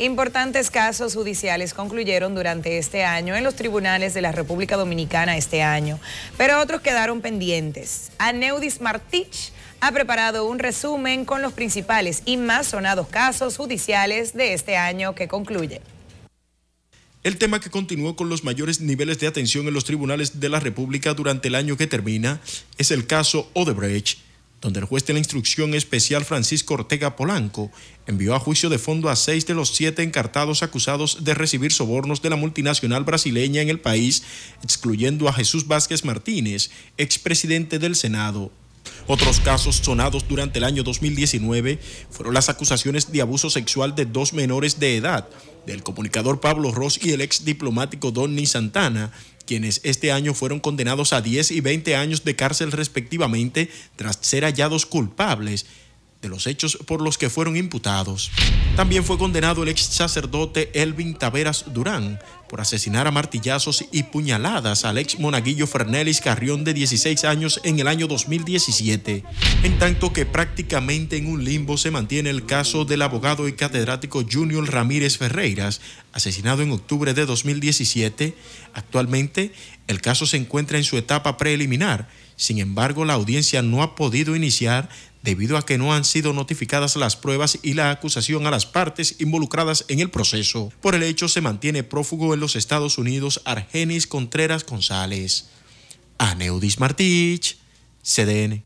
Importantes casos judiciales concluyeron durante este año en los tribunales de la República Dominicana este año, pero otros quedaron pendientes. Aneudis Martich ha preparado un resumen con los principales y más sonados casos judiciales de este año que concluye. El tema que continuó con los mayores niveles de atención en los tribunales de la República durante el año que termina es el caso Odebrecht donde el juez de la instrucción especial Francisco Ortega Polanco envió a juicio de fondo a seis de los siete encartados acusados de recibir sobornos de la multinacional brasileña en el país, excluyendo a Jesús Vázquez Martínez, expresidente del Senado otros casos sonados durante el año 2019 fueron las acusaciones de abuso sexual de dos menores de edad, del comunicador Pablo Ross y el ex diplomático Donny Santana, quienes este año fueron condenados a 10 y 20 años de cárcel respectivamente tras ser hallados culpables de los hechos por los que fueron imputados. También fue condenado el ex sacerdote Elvin Taveras Durán por asesinar a martillazos y puñaladas al ex monaguillo Fernelis Carrión de 16 años en el año 2017, en tanto que prácticamente en un limbo se mantiene el caso del abogado y catedrático Junior Ramírez Ferreiras, asesinado en octubre de 2017. Actualmente, el caso se encuentra en su etapa preliminar, sin embargo, la audiencia no ha podido iniciar debido a que no han sido notificadas las pruebas y la acusación a las partes involucradas en el proceso. Por el hecho se mantiene prófugo en los Estados Unidos Argenis Contreras González. Aneudis Martich, CDN.